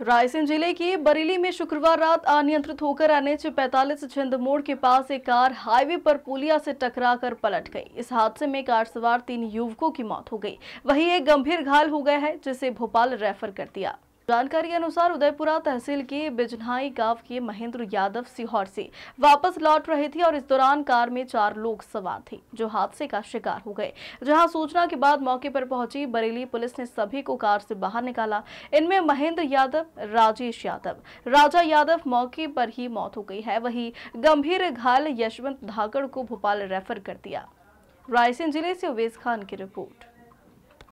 रायसेन जिले की बरेली में शुक्रवार रात अनियंत्रित होकर एनएच पैतालीस छिंद मोड़ के पास एक कार हाईवे पर पुलिया से टकरा कर पलट गई इस हादसे में कार सवार तीन युवकों की मौत हो गई वहीं एक गंभीर घायल हो गया है जिसे भोपाल रेफर कर दिया जानकारी के अनुसार उदयपुरा तहसील के बिजनाई गांव के महेंद्र यादव सीहोर से वापस लौट रहे थे और इस दौरान कार में चार लोग सवार थे जो हादसे का शिकार हो गए जहां सूचना के बाद मौके पर पहुंची बरेली पुलिस ने सभी को कार से बाहर निकाला इनमें महेंद्र यादव राजेश यादव राजा यादव मौके पर ही मौत हो गई है वही गंभीर घायल यशवंत धाकड़ को भोपाल रेफर कर दिया रायसेन जिले से उवेश खान की रिपोर्ट